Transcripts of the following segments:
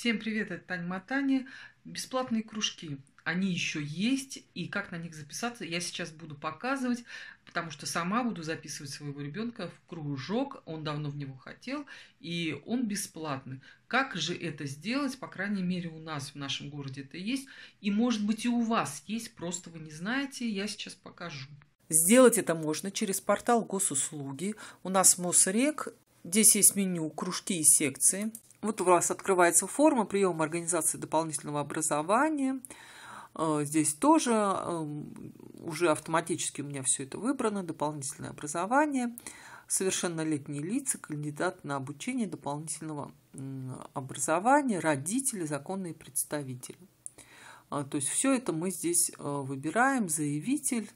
Всем привет, это Таня Матани. Бесплатные кружки. Они еще есть, и как на них записаться, я сейчас буду показывать, потому что сама буду записывать своего ребенка в кружок, он давно в него хотел, и он бесплатный. Как же это сделать, по крайней мере, у нас в нашем городе это есть, и может быть и у вас есть, просто вы не знаете, я сейчас покажу. Сделать это можно через портал госуслуги. У нас МОСРЕК, здесь есть меню «Кружки и секции». Вот у вас открывается форма приема организации дополнительного образования. Э, здесь тоже эм, уже автоматически у меня все это выбрано. Дополнительное образование, совершеннолетние лица, кандидат на обучение дополнительного образования, родители, законные представители. Э, то есть все это мы здесь э, выбираем, заявитель,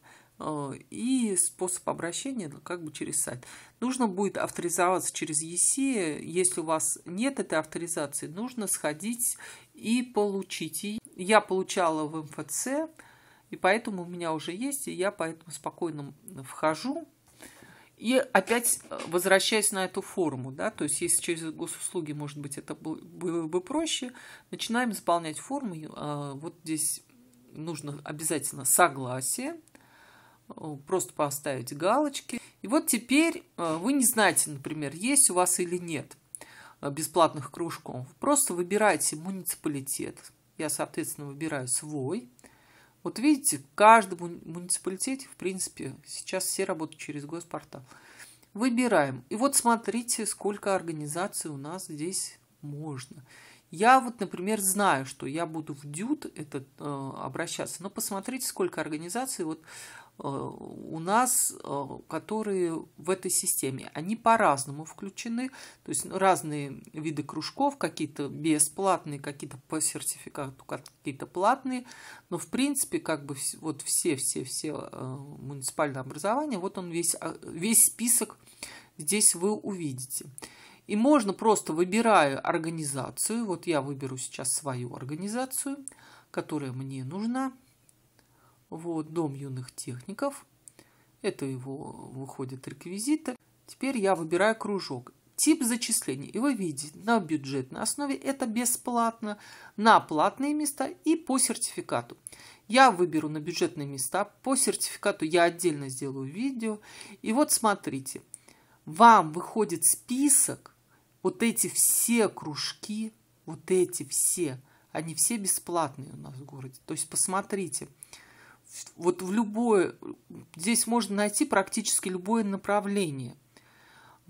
Э, и способ обращения ну, как бы через сайт. Нужно будет авторизоваться через ЕСЕ. Если у вас нет этой авторизации, нужно сходить и получить. я получала в МФЦ, и поэтому у меня уже есть, и я поэтому спокойно вхожу. И опять э, возвращаясь на эту форму, да, то есть если через госуслуги, может быть, это было бы проще, начинаем заполнять форму. Э, вот здесь нужно обязательно согласие, Э, просто поставить галочки. И вот теперь э, вы не знаете, например, есть у вас или нет э, бесплатных кружков. Просто выбирайте муниципалитет. Я, соответственно, выбираю свой. Вот видите, в каждом муниципалитете, в принципе, сейчас все работают через госпортал. Выбираем. И вот смотрите, сколько организаций у нас здесь можно. Я вот, например, знаю, что я буду в ДЮТ этот э, обращаться, но посмотрите, сколько организаций вот э, у нас, э, которые в этой системе, они по-разному включены, то есть ну, разные виды кружков, какие-то бесплатные, какие-то по сертификату, какие-то платные, но в принципе как бы вот все-все-все э, муниципальные образования, вот он весь, а, весь список здесь вы увидите. И можно просто выбираю организацию. Вот я выберу сейчас свою организацию, которая мне нужна. Вот дом юных техников. Это его выходят реквизиты. Теперь я выбираю кружок. Тип зачисления. И вы видите, на бюджетной основе это бесплатно, на платные места и по сертификату. Я выберу на бюджетные места, по сертификату я отдельно сделаю видео. И вот смотрите, вам выходит список вот эти все кружки, вот эти все, они все бесплатные у нас в городе. То есть посмотрите, вот в любое, здесь можно найти практически любое направление.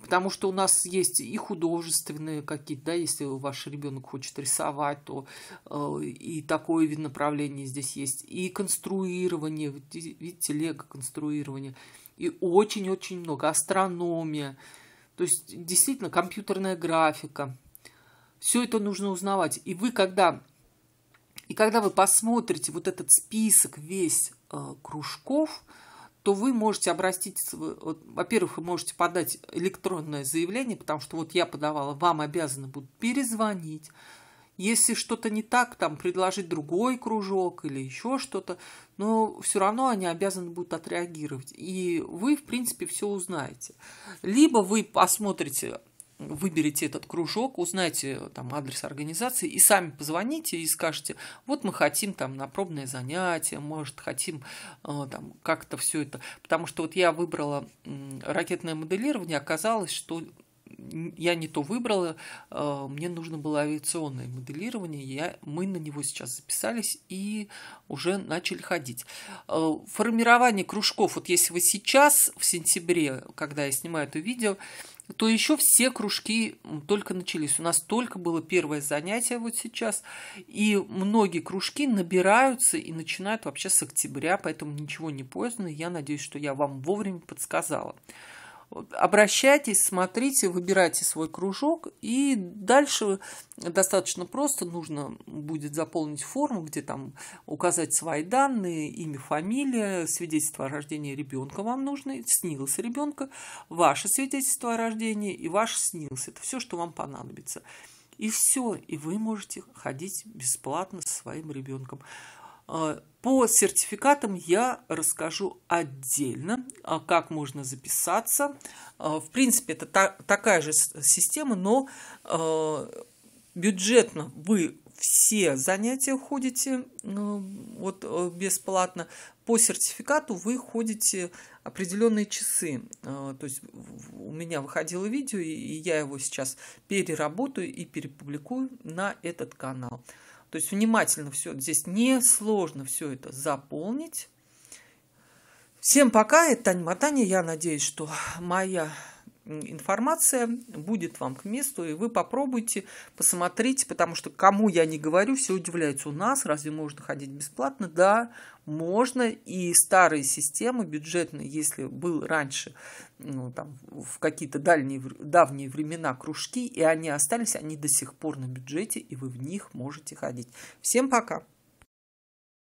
Потому что у нас есть и художественные какие-то, да, если ваш ребенок хочет рисовать, то э, и такое вид направления здесь есть, и конструирование, видите, лего конструирование, и очень-очень много, астрономия, то есть действительно компьютерная графика. Все это нужно узнавать. И вы когда, и когда вы посмотрите вот этот список весь э, кружков, то вы можете обратить, во-первых, вы можете подать электронное заявление, потому что вот я подавала, вам обязаны будут перезвонить, если что-то не так, там предложить другой кружок или еще что-то, но все равно они обязаны будут отреагировать. И вы, в принципе, все узнаете. Либо вы посмотрите выберете этот кружок, узнаете там адрес организации и сами позвоните и скажете, вот мы хотим там на пробное занятие, может хотим э, там как-то все это, потому что вот я выбрала ракетное моделирование, оказалось, что я не то выбрала, э, мне нужно было авиационное моделирование, я, мы на него сейчас записались и уже начали ходить. Э, формирование кружков, вот если вы сейчас, в сентябре, когда я снимаю это видео, то еще все кружки только начались. У нас только было первое занятие вот сейчас, и многие кружки набираются и начинают вообще с октября, поэтому ничего не поздно. Я надеюсь, что я вам вовремя подсказала. Обращайтесь, смотрите, выбирайте свой кружок. И дальше достаточно просто. Нужно будет заполнить форму, где там указать свои данные, имя, фамилия, свидетельство о рождении ребенка вам нужно, снилось ребенка, ваше свидетельство о рождении и ваш снилось. Это все, что вам понадобится. И все, и вы можете ходить бесплатно со своим ребенком. А, по сертификатам я расскажу отдельно, а, как можно записаться. А, в принципе, это та, такая же система, но бюджетно вы все занятия ходите ну, вот, бесплатно. По сертификату вы ходите определенные часы. То есть у меня выходило видео, и я его сейчас переработаю и перепубликую на этот канал. То есть внимательно все. Здесь несложно все это заполнить. Всем пока, это Таня Матаня. Я надеюсь, что моя информация будет вам к месту, и вы попробуйте, посмотрите, потому что кому я не говорю, все удивляются, у нас разве можно ходить бесплатно? Да, можно, и старые системы бюджетные, если был раньше ну, там, в какие-то дальние, давние времена кружки, и они остались, они до сих пор на бюджете, и вы в них можете ходить. Всем пока!